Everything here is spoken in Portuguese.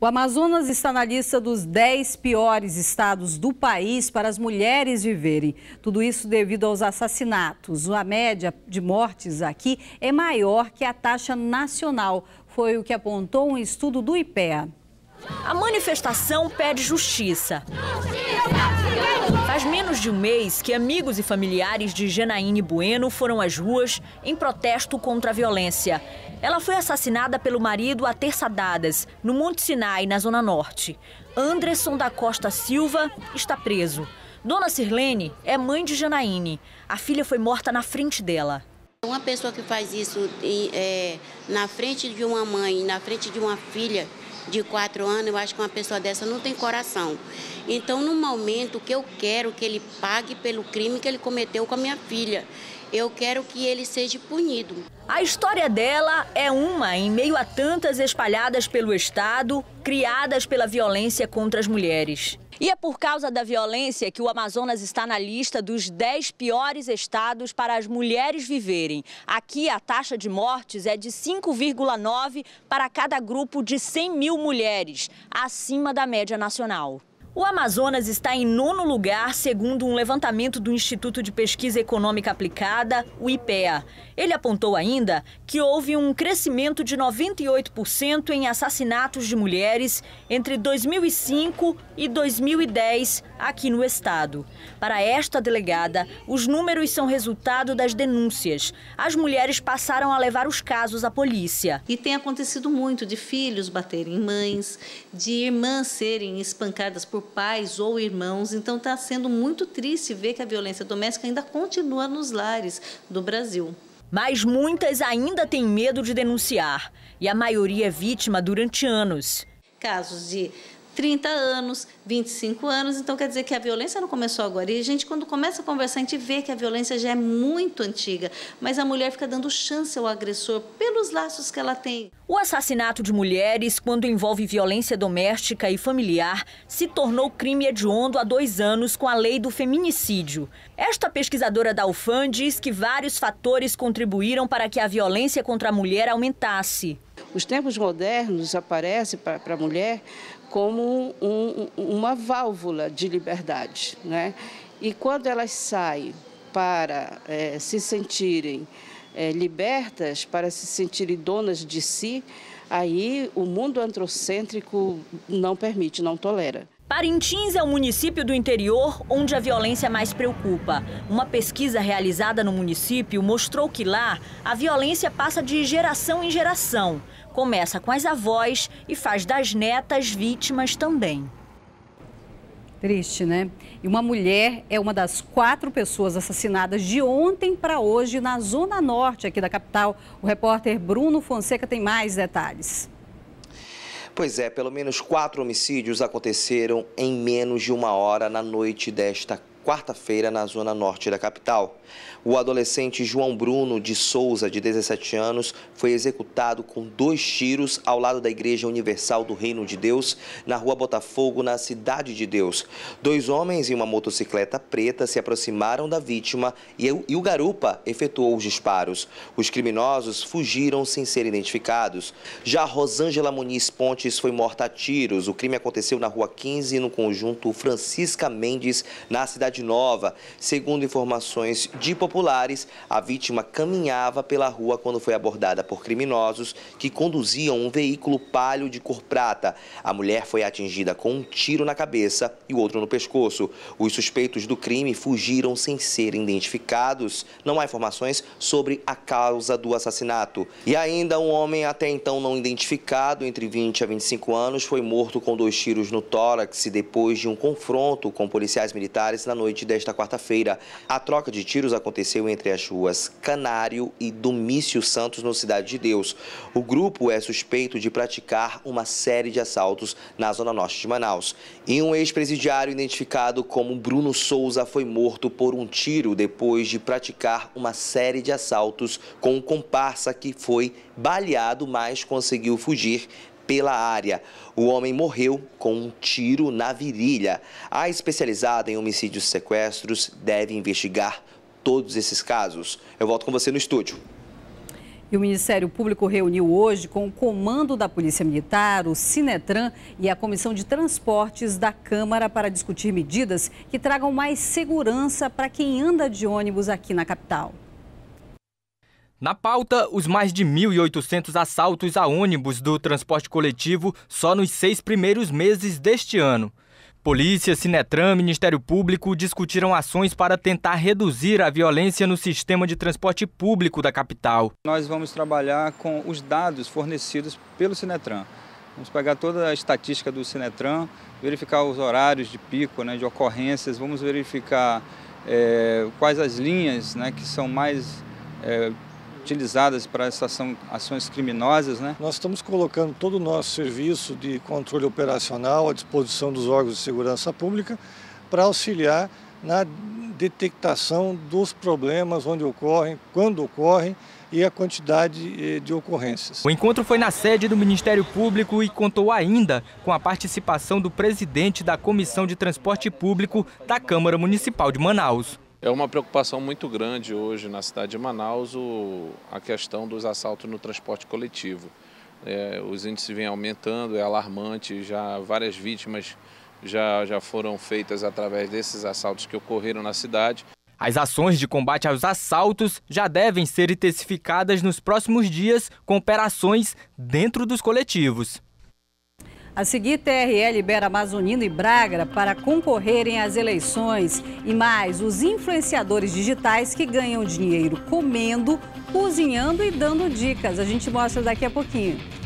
O Amazonas está na lista dos 10 piores estados do país para as mulheres viverem. Tudo isso devido aos assassinatos. A média de mortes aqui é maior que a taxa nacional. Foi o que apontou um estudo do IPEA. A manifestação pede justiça. justiça! Faz menos de um mês que amigos e familiares de Janaíne Bueno foram às ruas em protesto contra a violência. Ela foi assassinada pelo marido a terçadadas, no Monte Sinai, na Zona Norte. Anderson da Costa Silva está preso. Dona Sirlene é mãe de Janaíne. A filha foi morta na frente dela. Uma pessoa que faz isso é, na frente de uma mãe, na frente de uma filha, de quatro anos, eu acho que uma pessoa dessa não tem coração. Então, no momento que eu quero que ele pague pelo crime que ele cometeu com a minha filha, eu quero que ele seja punido. A história dela é uma em meio a tantas espalhadas pelo Estado, criadas pela violência contra as mulheres. E é por causa da violência que o Amazonas está na lista dos 10 piores estados para as mulheres viverem. Aqui, a taxa de mortes é de 5,9 para cada grupo de 100 mil mulheres, acima da média nacional. O Amazonas está em nono lugar, segundo um levantamento do Instituto de Pesquisa Econômica Aplicada, o IPEA. Ele apontou ainda que houve um crescimento de 98% em assassinatos de mulheres entre 2005 e 2010 aqui no estado. Para esta delegada, os números são resultado das denúncias. As mulheres passaram a levar os casos à polícia. E tem acontecido muito de filhos baterem mães, de irmãs serem espancadas por pais ou irmãos. Então está sendo muito triste ver que a violência doméstica ainda continua nos lares do Brasil. Mas muitas ainda têm medo de denunciar e a maioria é vítima durante anos. Casos de 30 anos, 25 anos. Então, quer dizer que a violência não começou agora. E a gente, quando começa a conversar, a gente vê que a violência já é muito antiga. Mas a mulher fica dando chance ao agressor pelos laços que ela tem. O assassinato de mulheres, quando envolve violência doméstica e familiar, se tornou crime hediondo há dois anos com a lei do feminicídio. Esta pesquisadora da UFAM diz que vários fatores contribuíram para que a violência contra a mulher aumentasse. Os tempos modernos aparecem para a mulher como um, uma válvula de liberdade. Né? E quando elas saem para é, se sentirem é, libertas, para se sentirem donas de si, aí o mundo antrocêntrico não permite, não tolera. Parintins é o município do interior onde a violência mais preocupa. Uma pesquisa realizada no município mostrou que lá a violência passa de geração em geração. Começa com as avós e faz das netas vítimas também. Triste, né? E uma mulher é uma das quatro pessoas assassinadas de ontem para hoje na Zona Norte aqui da capital. O repórter Bruno Fonseca tem mais detalhes. Pois é, pelo menos quatro homicídios aconteceram em menos de uma hora na noite desta quarta-feira na zona norte da capital. O adolescente João Bruno de Souza, de 17 anos, foi executado com dois tiros ao lado da Igreja Universal do Reino de Deus, na rua Botafogo, na Cidade de Deus. Dois homens em uma motocicleta preta se aproximaram da vítima e o garupa efetuou os disparos. Os criminosos fugiram sem ser identificados. Já Rosângela Muniz Pontes foi morta a tiros. O crime aconteceu na rua 15, no conjunto Francisca Mendes, na cidade Cidade Nova. Segundo informações de populares, a vítima caminhava pela rua quando foi abordada por criminosos que conduziam um veículo palio de cor prata. A mulher foi atingida com um tiro na cabeça e o outro no pescoço. Os suspeitos do crime fugiram sem serem identificados. Não há informações sobre a causa do assassinato. E ainda um homem até então não identificado, entre 20 a 25 anos, foi morto com dois tiros no tórax depois de um confronto com policiais militares na noite desta quarta-feira. A troca de tiros aconteceu entre as ruas Canário e Domício Santos, no Cidade de Deus. O grupo é suspeito de praticar uma série de assaltos na zona norte de Manaus. E um ex-presidiário identificado como Bruno Souza foi morto por um tiro depois de praticar uma série de assaltos com um comparsa que foi baleado, mas conseguiu fugir pela área. O homem morreu com um tiro na virilha. A especializada em homicídios e sequestros deve investigar todos esses casos. Eu volto com você no estúdio. E o Ministério Público reuniu hoje com o comando da Polícia Militar, o Sinetran e a Comissão de Transportes da Câmara para discutir medidas que tragam mais segurança para quem anda de ônibus aqui na capital. Na pauta, os mais de 1.800 assaltos a ônibus do transporte coletivo só nos seis primeiros meses deste ano. Polícia, Sinetran, Ministério Público discutiram ações para tentar reduzir a violência no sistema de transporte público da capital. Nós vamos trabalhar com os dados fornecidos pelo Sinetran. Vamos pegar toda a estatística do Sinetran, verificar os horários de pico, né, de ocorrências, vamos verificar é, quais as linhas né, que são mais é, utilizadas para essas ações criminosas. Né? Nós estamos colocando todo o nosso serviço de controle operacional à disposição dos órgãos de segurança pública para auxiliar na detectação dos problemas onde ocorrem, quando ocorrem e a quantidade eh, de ocorrências. O encontro foi na sede do Ministério Público e contou ainda com a participação do presidente da Comissão de Transporte Público da Câmara Municipal de Manaus. É uma preocupação muito grande hoje na cidade de Manaus a questão dos assaltos no transporte coletivo. É, os índices vêm aumentando, é alarmante, já várias vítimas já, já foram feitas através desses assaltos que ocorreram na cidade. As ações de combate aos assaltos já devem ser intensificadas nos próximos dias com operações dentro dos coletivos. A seguir, TRE libera Amazonino e Braga para concorrerem às eleições. E mais, os influenciadores digitais que ganham dinheiro comendo, cozinhando e dando dicas. A gente mostra daqui a pouquinho.